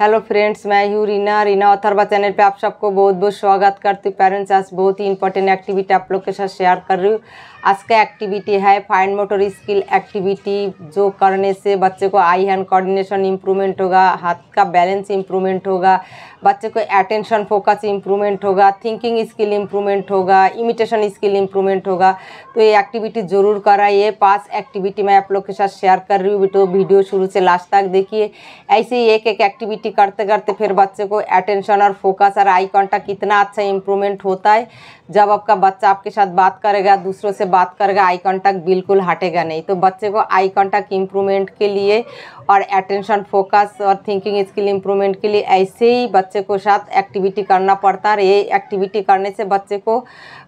hello friends मैं यू Reena Reena Atharva channel पे आप सबको बहुत बहुत स्वागत करती हूँ पेरेंट्स आज बहुत ही इंपॉर्टेंट एक्टिविटी आप लोग के साथ शेयर कर रही हूँ आज का एक्टिविटी है फाइन मोटर स्किल एक्टिविटी जो करने से बच्चे को आई हैंड कोऑर्डिनेशन इम्प्रूवमेंट होगा हाथ का बैलेंस इम्प्रूवमेंट होगा बच्चे को अटेंशन फोकस इम्प्रूवमेंट होगा थिंकिंग स्किल इम्प्रूवमेंट होगा इमिटेशन स्किल इम्प्रूवमेंट होगा तो ये एक्टिविटी ज़रूर कराइए पाँच एक्टिविटी मैं आप लोग के साथ शेयर कर रही हूँ तो वीडियो शुरू से लास्ट तक देखिए ऐसे ही एक एक एक्टिविटी एक्टिविटी करते करते फिर बच्चे को अटेंशन और फोकस और आई कॉन्टैक्ट कितना अच्छा इम्प्रूवमेंट होता है जब आपका बच्चा आपके साथ बात करेगा दूसरों से बात करेगा आई कॉन्टैक्ट बिल्कुल हटेगा नहीं तो बच्चे को आई कॉन्टैक्ट इम्प्रूवमेंट के लिए और अटेंशन फोकस और थिंकिंग स्किल इम्प्रूवमेंट के लिए ऐसे ही बच्चे को साथ एक्टिविटी करना पड़ता है ये एक्टिविटी करने से बच्चे को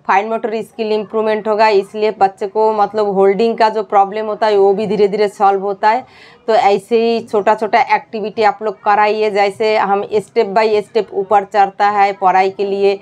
फाइन मोटर स्किल इम्प्रूवमेंट होगा इसलिए बच्चे को मतलब होल्डिंग का जो प्रॉब्लम होता है वो भी धीरे धीरे सॉल्व होता है तो ऐसे ही छोटा छोटा एक्टिविटी आप लोग कराइए जैसे हम स्टेप बाय स्टेप ऊपर चढ़ता है पढ़ाई के लिए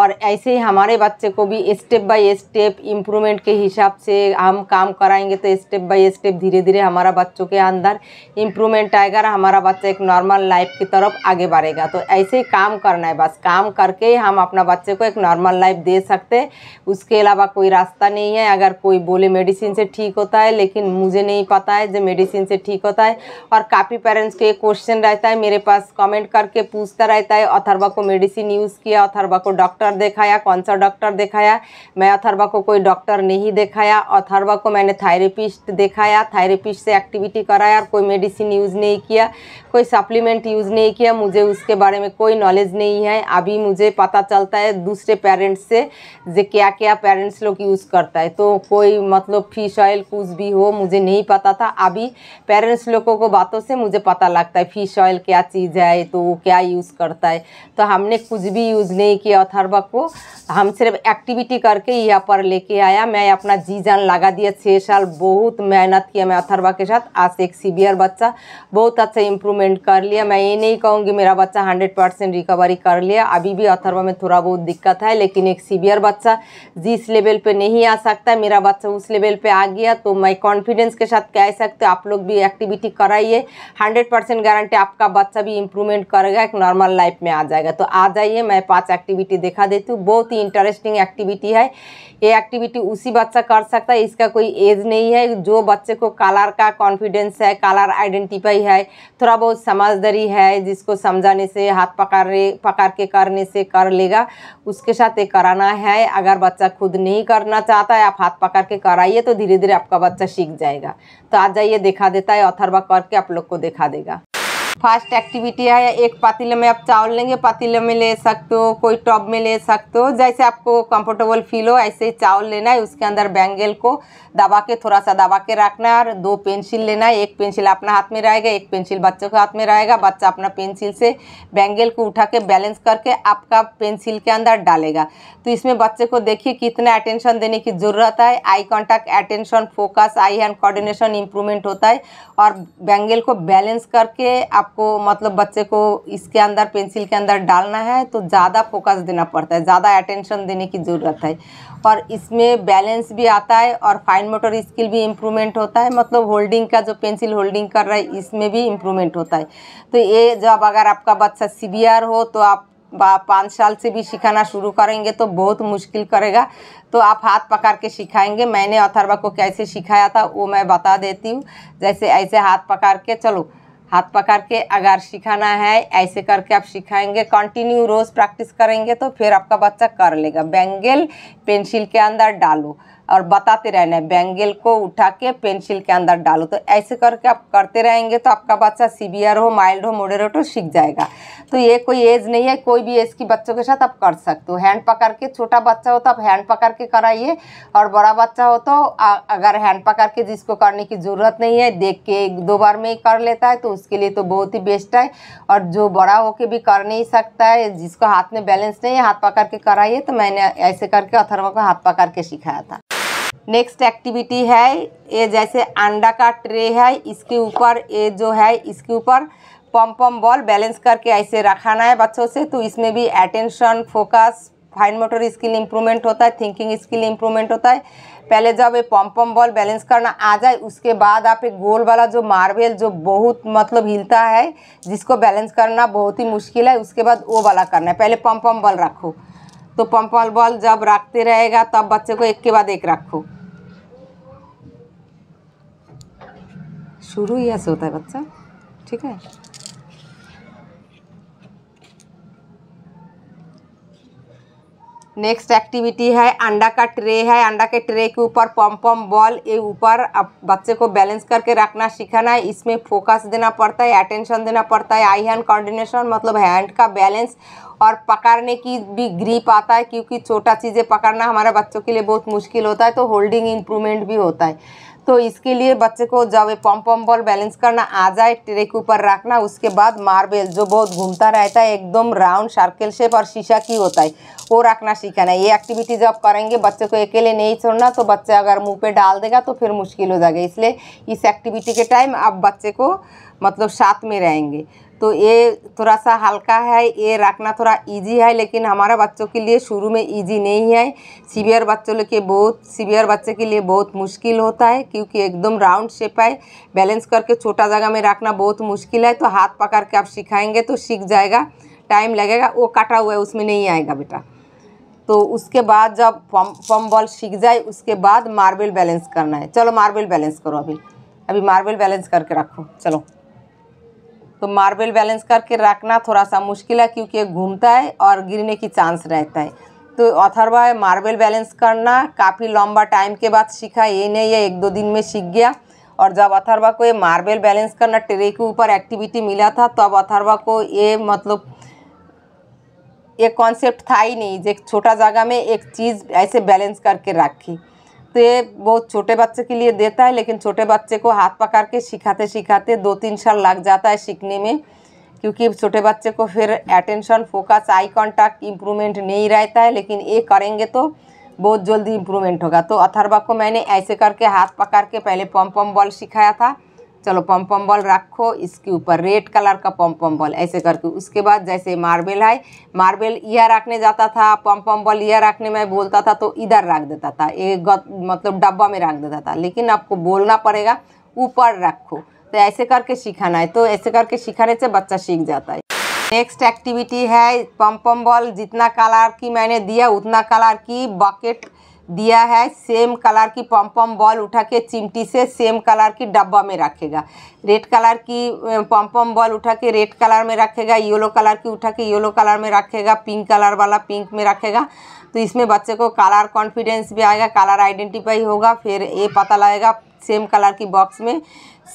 और ऐसे ही हमारे बच्चे को भी स्टेप बाय स्टेप इम्प्रूवमेंट के हिसाब से हम काम कराएंगे तो स्टेप बाय स्टेप धीरे धीरे हमारा बच्चों के अंदर इम्प्रूवमेंट आएगा और हमारा बच्चा एक नॉर्मल लाइफ की तरफ आगे बढ़ेगा तो ऐसे ही काम करना है बस काम करके हम अपना बच्चे को एक नॉर्मल लाइफ दे सकते उसके अलावा कोई रास्ता नहीं है अगर कोई बोले मेडिसिन से ठीक होता है लेकिन मुझे नहीं पता है जो मेडिसिन से ठीक होता है और काफ़ी पेरेंट्स के क्वेश्चन रहता है मेरे पास कमेंट करके पूछता रहता है अथरबा को मेडिसिन यूज़ किया अथरबा को डॉक्टर दिखाया कौन सा डॉक्टर दिखाया मैं अथरबा को कोई डॉक्टर नहीं दिखाया अथरबा को मैंने थायरेपिस्ट दिखाया थायरेपिस्ट से एक्टिविटी कराया और कोई मेडिसिन मेडिसिन यूज़ नहीं किया कोई सप्लीमेंट यूज़ नहीं किया मुझे उसके बारे में कोई नॉलेज नहीं है अभी मुझे पता चलता है दूसरे पेरेंट्स से जो क्या क्या पेरेंट्स लोग यूज़ करता है तो कोई मतलब फिश ऑयल कुछ भी हो मुझे नहीं पता था अभी पेरेंट्स लोगों को बातों से मुझे पता लगता है फिश ऑयल क्या चीज़ है तो वो क्या यूज़ करता है तो हमने कुछ भी यूज़ नहीं किया अथर्वा को हम सिर्फ एक्टिविटी करके यहाँ पर लेके आया मैं अपना जी जान लगा दिया छः साल बहुत मेहनत किया मैं अथर्वा के साथ आज एक सीवियर बच्चा बच्चा बहुत अच्छा इम्प्रूवमेंट कर लिया मैं ये नहीं कहूँगी मेरा बच्चा हंड्रेड परसेंट रिकवरी कर लिया अभी भी अथर्वा में थोड़ा बहुत दिक्कत है लेकिन एक सीवियर बच्चा जिस लेवल पर नहीं आ सकता मेरा बच्चा उस लेवल पर आ गया तो मैं कॉन्फिडेंस के साथ कह सकते आप लोग भी एक्टिविटी कराइए हंड्रेड परसेंट गारंटी आपका बच्चा भी इम्प्रूवमेंट करेगा एक नॉर्मल लाइफ में आ जाएगा तो आ जाइए मैं पाँच एक्टिविटी दिखा देती हूँ बहुत ही इंटरेस्टिंग एक्टिविटी है ये एक्टिविटी उसी बच्चा कर सकता है इसका कोई एज नहीं है जो बच्चे को कलर का कॉन्फिडेंस है कलर आइडेंटिफाई है थोड़ा बहुत समझदारी है जिसको समझाने से हाथ पकड़े पकड़ के करने से कर लेगा उसके साथ ये कराना है अगर बच्चा खुद नहीं करना चाहता है आप हाथ पकड़ के कराइए तो धीरे धीरे आपका बच्चा सीख जाएगा तो आ जाइए दिखा देता है अथरवा करके आप लोग को देखा देगा फर्स्ट एक्टिविटी है एक पतीले में आप चावल लेंगे पातीले में ले सकते हो कोई टॉप में ले सकते हो जैसे आपको कंफर्टेबल फील हो ऐसे ही चावल लेना है उसके अंदर बैंगल को दबा के थोड़ा सा दबा के रखना है और दो पेंसिल लेना है एक पेंसिल अपना हाथ में रहेगा एक पेंसिल बच्चों के हाथ में रहेगा बच्चा अपना पेंसिल से बैंगल को उठा के बैलेंस करके आपका पेंसिल के अंदर डालेगा तो इसमें बच्चे को देखिए कितना अटेंशन देने की ज़रूरत है eye contact attention focus eye hand coordination improvement होता है और बैंगल को बैलेंस करके आप आपको मतलब बच्चे को इसके अंदर पेंसिल के अंदर डालना है तो ज़्यादा फोकस देना पड़ता है ज़्यादा अटेंशन देने की ज़रूरत है और इसमें बैलेंस भी आता है और फाइन मोटर स्किल भी इम्प्रूवमेंट होता है मतलब होल्डिंग का जो पेंसिल होल्डिंग कर रहा है इसमें भी इम्प्रूवमेंट होता है तो ये जब अगर आपका बच्चा सीवियर हो तो आप पाँच साल से भी सिखाना शुरू करेंगे तो बहुत मुश्किल करेगा तो आप हाथ पकड़ के सिखाएंगे मैंने अथर्वा को कैसे सिखाया था वो मैं बता देती हूँ जैसे ऐसे हाथ पकड़ के चलो हाथ पकड़ के अगर सिखाना है ऐसे करके आप सिखाएंगे कंटिन्यू रोज़ प्रैक्टिस करेंगे तो फिर आपका बच्चा कर लेगा बेंगल पेंसिल के अंदर डालो और बताते रहना है बैंगल को उठा के पेंसिल के अंदर डालो तो ऐसे करके आप करते रहेंगे तो आपका बच्चा सीवियर हो माइल्ड हो मोडरेट हो सीख जाएगा तो ये कोई एज नहीं है कोई भी एज की बच्चों के साथ आप कर सकते हो हैंड पकड़ के छोटा बच्चा हो तो आप हैंड पकड़ के कराइए और बड़ा बच्चा हो तो अगर हैंड पकड़ के जिसको करने की ज़रूरत नहीं है देख के एक दो बार में ही कर लेता है तो उसके लिए तो बहुत ही बेस्ट है और जो बड़ा होके भी कर नहीं सकता है जिसको हाथ में बैलेंस नहीं है हाथ पकड़ के कराइए तो मैंने ऐसे करके अथर्वा को हाथ पकड़ के सिखाया था नेक्स्ट एक्टिविटी है ये जैसे अंडा का ट्रे है इसके ऊपर ये जो है इसके ऊपर पम पम बॉल बैलेंस करके ऐसे रखाना है बच्चों से तो इसमें भी attention focus fine motor skill improvement होता है थिंकिंग स्किल इम्प्रूवमेंट होता है पहले जब ये पम पम बॉल बैलेंस करना आ जाए उसके बाद आप एक गोल वाला जो मार्बल जो बहुत मतलब हिलता है जिसको बैलेंस करना बहुत ही मुश्किल है उसके बाद वो वाला करना है पहले पम पम बॉल रखो तो पम पम बॉल जब रखते रहेगा तब बच्चे को एक के बाद एक रखो शुरू ही से होता है बच्चा ठीक है नेक्स्ट एक्टिविटी है अंडा का ट्रे है अंडा के ट्रे के ऊपर पम पम बॉल ये ऊपर अब बच्चे को बैलेंस करके रखना सिखाना है इसमें फोकस देना पड़ता है अटेंशन देना पड़ता है आई हैंड कॉर्डिनेशन मतलब हैंड का बैलेंस और पकड़ने की भी ग्रीप आता है क्योंकि छोटा चीज़ें पकड़ना हमारे बच्चों के लिए बहुत मुश्किल होता है तो होल्डिंग इम्प्रूवमेंट भी होता है तो इसके लिए बच्चे को जब पम पम बॉल बैलेंस करना आ जाए ट्रे के ऊपर रखना उसके बाद मार्बल जो बहुत घूमता रहता है एकदम राउंड सर्कल शेप और शीशा की होता है वो रखना सीखना है ये एक्टिविटी जब करेंगे बच्चे को अकेले नहीं छोड़ना तो बच्चे अगर मुंह पे डाल देगा तो फिर मुश्किल हो जाएगा इसलिए इस एक्टिविटी के टाइम आप बच्चे को मतलब साथ में रहेंगे तो ये थोड़ा सा हल्का है ये रखना थोड़ा इजी है लेकिन हमारा बच्चों के लिए शुरू में इजी नहीं है सीवियर बच्चों के बहुत सीवियर बच्चे के लिए बहुत मुश्किल होता है क्योंकि एकदम राउंड शेप है बैलेंस करके छोटा जगह में रखना बहुत मुश्किल है तो हाथ पकड़ के आप सिखाएंगे तो सीख जाएगा टाइम लगेगा वो काटा हुआ है उसमें नहीं आएगा बेटा तो उसके बाद जब पम पम बॉल सीख जाए उसके बाद मार्बल बैलेंस करना है चलो मार्बल बैलेंस करो अभी अभी मार्बल बैलेंस करके रखो चलो तो मार्बल बैलेंस करके रखना थोड़ा सा मुश्किल है क्योंकि घूमता है और गिरने की चांस रहता है तो अथरवा मार्बल बैलेंस करना काफ़ी लंबा टाइम के बाद सीखा ये नहीं है एक दो दिन में सीख गया और जब अथरवा को ये मार्बल बैलेंस करना ट्रे के ऊपर एक्टिविटी मिला था तब तो अथरवा को ये मतलब ये कॉन्सेप्ट था ही नहीं जो छोटा जगह में एक चीज़ ऐसे बैलेंस करके रखी ते वो छोटे बच्चे के लिए देता है लेकिन छोटे बच्चे को हाथ पकड़ के सिखाते सिखाते दो तीन साल लग जाता है सीखने में क्योंकि छोटे बच्चे को फिर attention focus eye contact improvement नहीं रहता है लेकिन ये करेंगे तो बहुत जल्दी इम्प्रूवमेंट होगा तो अथर्वा को मैंने ऐसे करके हाथ पकड़ के पहले पम पम बॉल सिखाया था चलो पम पम बॉल रखो इसके ऊपर रेड कलर का पम पम बॉल ऐसे करके उसके बाद जैसे मार्बल है मार्बल यह रखने जाता था पम पम बॉल यह रखने में बोलता था तो इधर रख देता था एक मतलब डब्बा में रख देता था लेकिन आपको बोलना पड़ेगा ऊपर रखो तो ऐसे करके सिखाना है तो ऐसे करके सिखाने से बच्चा सीख जाता है नेक्स्ट एक्टिविटी है पम पम बॉल जितना कलर की मैंने दिया उतना कलर की बकेट दिया है सेम कलर की पम पम बॉल उठा के चिमटी से सेम कलर की डब्बा में रखेगा रेड कलर की पम पम बॉल उठा के रेड कलर में रखेगा येलो कलर की उठा के येलो कलर में रखेगा पिंक कलर वाला पिंक में रखेगा तो इसमें बच्चे को कलर कॉन्फिडेंस भी आएगा कलर आइडेंटिफाई होगा फिर ये पता लगेगा सेम कलर की बॉक्स में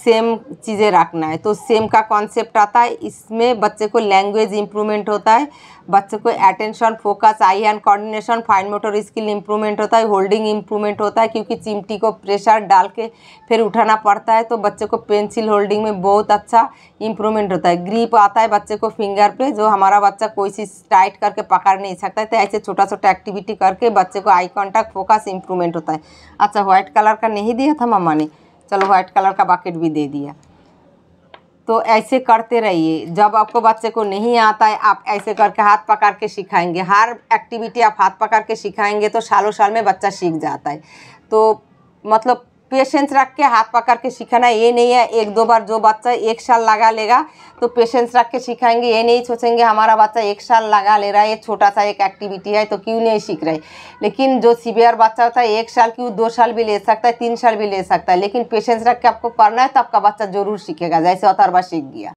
सेम चीज़ें रखना है तो सेम का कॉन्सेप्ट आता है इसमें बच्चे को लैंग्वेज इंप्रूवमेंट होता है बच्चे को attention focus eye and coordination fine motor skill improvement होता है होल्डिंग इम्प्रूवमेंट होता है क्योंकि चिमटी को प्रेशर डाल के फिर उठाना पड़ता है तो बच्चे को पेंसिल होल्डिंग में बहुत अच्छा इम्प्रूवमेंट होता है ग्रीप आता है बच्चे को फिंगर पे जो हमारा बच्चा कोई चीज़ टाइट करके पकड़ नहीं सकता है तो ऐसे छोटा छोटा एक्टिविटी करके बच्चे को आई कॉन्टैक्ट फोकस इंप्रूवमेंट होता है अच्छा व्हाइट कलर का नहीं दिया था मामा मैंने चलो व्हाइट कलर का बाकेट भी दे दिया तो ऐसे करते रहिए जब आपको बच्चे को नहीं आता है आप ऐसे करके हाथ पकड़ के सिखाएंगे हर एक्टिविटी आप हाथ पकड़ के सिखाएंगे तो सालों साल में बच्चा सीख जाता है तो मतलब पेशेंस रख के हाथ पकड़ के सिखाना ये नहीं है एक दो बार जो बच्चा एक साल लगा लेगा तो पेशेंस रख के सिखाएंगे ये नहीं सोचेंगे हमारा बच्चा एक साल लगा ले रहा है ये छोटा सा एक एक्टिविटी है तो क्यों नहीं सीख रहे लेकिन जो सीवियर बच्चा होता है एक साल क्यों दो साल भी ले सकता है तीन साल भी ले सकता है लेकिन पेशेंस रख के आपको करना है तो आपका बच्चा जरूर सीखेगा जैसे अतरबा सीख गया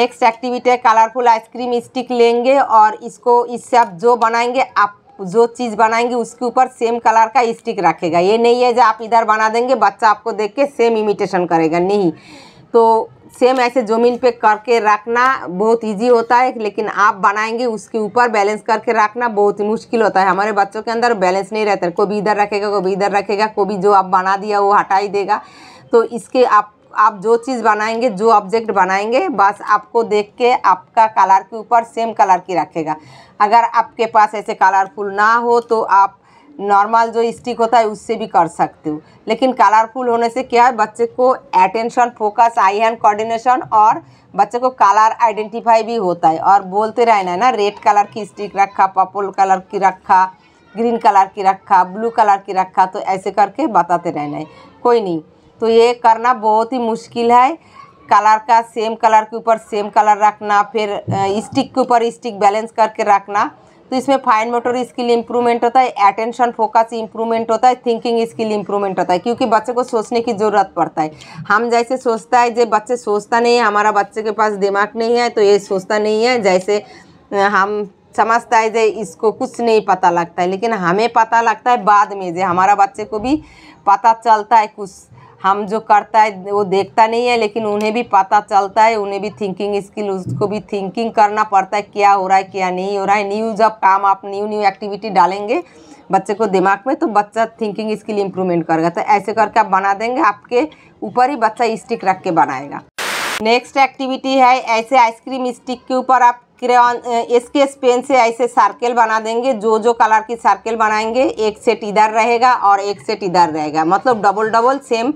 नेक्स्ट एक्टिविटी है कलरफुल आइसक्रीम स्टिक लेंगे और इसको इससे आप जो बनाएंगे आप जो चीज़ बनाएंगे उसके ऊपर सेम कलर का स्टिक रखेगा ये नहीं है जो आप इधर बना देंगे बच्चा आपको देख के सेम इमिटेशन करेगा नहीं तो सेम ऐसे ज़मीन पे करके रखना बहुत इजी होता है लेकिन आप बनाएंगे उसके ऊपर बैलेंस करके रखना बहुत मुश्किल होता है हमारे बच्चों के अंदर बैलेंस नहीं रहता कोई भी इधर रखेगा कोई भी इधर रखेगा कोई भी जो आप बना दिया वो हटा ही देगा तो इसके आप आप जो चीज़ बनाएंगे जो ऑब्जेक्ट बनाएंगे बस आपको देख के आपका कलर के ऊपर सेम कलर की रखेगा अगर आपके पास ऐसे कलरफुल ना हो तो आप नॉर्मल जो स्टिक होता है उससे भी कर सकते हो लेकिन कलरफुल होने से क्या है बच्चे को attention focus eye hand coordination और बच्चे को कलर आइडेंटिफाई भी होता है और बोलते रहना है ना रेड कलर की स्टिक रखा पर्पल कलर की रखा ग्रीन कलर की रखा ब्लू कलर की रखा तो ऐसे करके बताते रहना है कोई नहीं तो ये करना बहुत ही मुश्किल है कलर का सेम कलर के ऊपर सेम कलर रखना फिर स्टिक के ऊपर स्टिक बैलेंस करके रखना तो इसमें फाइन मोटर स्किल इम्प्रूवमेंट होता है अटेंशन फोकस इम्प्रूवमेंट होता है थिंकिंग स्किल इम्प्रूवमेंट होता है क्योंकि बच्चे को सोचने की ज़रूरत पड़ता है हम जैसे सोचता है जो बच्चे सोचता नहीं है हमारा बच्चे के पास दिमाग नहीं है तो ये सोचता नहीं है जैसे हम समझता है जो इसको कुछ नहीं पता लगता है लेकिन हमें पता लगता है बाद में जो हमारा बच्चे को भी पता चलता है कुछ हम जो करता है वो देखता नहीं है लेकिन उन्हें भी पता चलता है उन्हें भी थिंकिंग स्किल उसको भी थिंकिंग करना पड़ता है क्या हो रहा है क्या नहीं हो रहा है न्यू जब काम आप न्यू न्यू एक्टिविटी डालेंगे बच्चे को दिमाग में तो बच्चा थिंकिंग स्किल इम्प्रूवमेंट करेगा तो ऐसे करके आप बना देंगे आपके ऊपर ही बच्चा स्टिक रख के बनाएगा नेक्स्ट एक्टिविटी है ऐसे आइसक्रीम स्टिक के ऊपर आप क्रेन इसके पेन से ऐसे सर्किल बना देंगे जो जो कलर की सर्किल बनाएंगे एक सेट इधर रहेगा और एक सेट इधर रहेगा मतलब डबल डबल सेम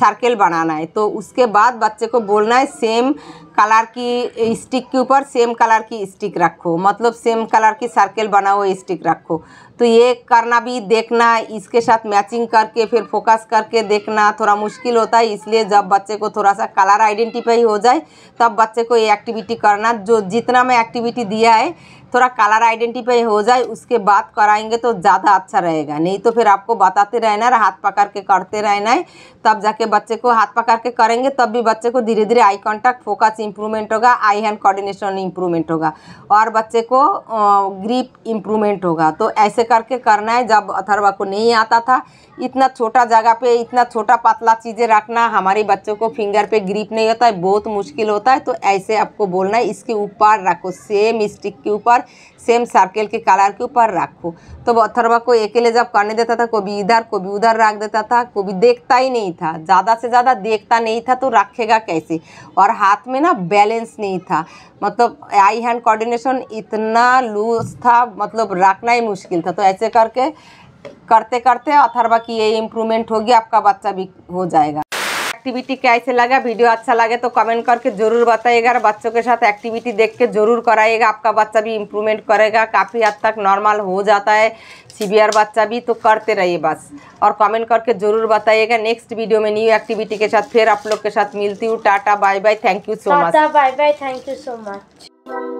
सर्किल बनाना है तो उसके बाद बच्चे को बोलना है सेम कलर की स्टिक के ऊपर सेम कलर की स्टिक रखो मतलब सेम कलर की सर्कल बना हुआ स्टिक रखो तो ये करना भी देखना इसके साथ मैचिंग करके फिर फोकस करके देखना थोड़ा मुश्किल होता है इसलिए जब बच्चे को थोड़ा सा कलर आइडेंटिफाई हो जाए तब बच्चे को ये एक्टिविटी करना जो जितना मैं एक्टिविटी दिया है थोड़ा कलर आइडेंटिफाई हो जाए उसके बाद कराएंगे तो ज़्यादा अच्छा रहेगा नहीं तो फिर आपको बताते रहना है हाथ पकड़ के करते रहना है तब जाके बच्चे को हाथ पकड़ के करेंगे तब भी बच्चे को धीरे धीरे आई कॉन्टैक्ट फोकस इंप्रूवमेंट होगा आई हैंड कोऑर्डिनेशन इंप्रूवमेंट होगा और बच्चे को ग्रीप इंप्रूवमेंट होगा तो ऐसे करके करना है जब अथर्वा को नहीं आता था इतना छोटा जगह पे इतना छोटा पतला चीज़ें रखना हमारे बच्चों को फिंगर पे ग्रिप नहीं होता है बहुत मुश्किल होता है तो ऐसे आपको बोलना है इसके ऊपर रखो सेम स्टिक के ऊपर सेम सर्कल के कलर के ऊपर रखो तो अथर्वा को अकेले जब करने देता था कभी इधर कभी उधर रख देता था कभी देखता ही नहीं था ज़्यादा से ज़्यादा देखता नहीं था तो रखेगा कैसे और हाथ में ना बैलेंस नहीं था मतलब आई हैंड कोऑर्डिनेशन इतना लूज था मतलब रखना ही मुश्किल था तो ऐसे करके करते करते अथर्वा की ये इम्प्रूवमेंट होगी आपका बच्चा भी हो जाएगा एक्टिविटी कैसे लगा वीडियो अच्छा लगे तो कमेंट करके ज़रूर बताइएगा और बच्चों के साथ एक्टिविटी देख के ज़रूर कराइएगा आपका बच्चा भी इम्प्रूवमेंट करेगा काफ़ी हद तक नॉर्मल हो जाता है सीवियर बच्चा भी तो करते रहिए बस और कमेंट करके ज़रूर बताइएगा नेक्स्ट वीडियो में न्यू एक्टिविटी के साथ फिर आप लोग के साथ मिलती हूँ tata bye bye thank you so much bye bye thank you so much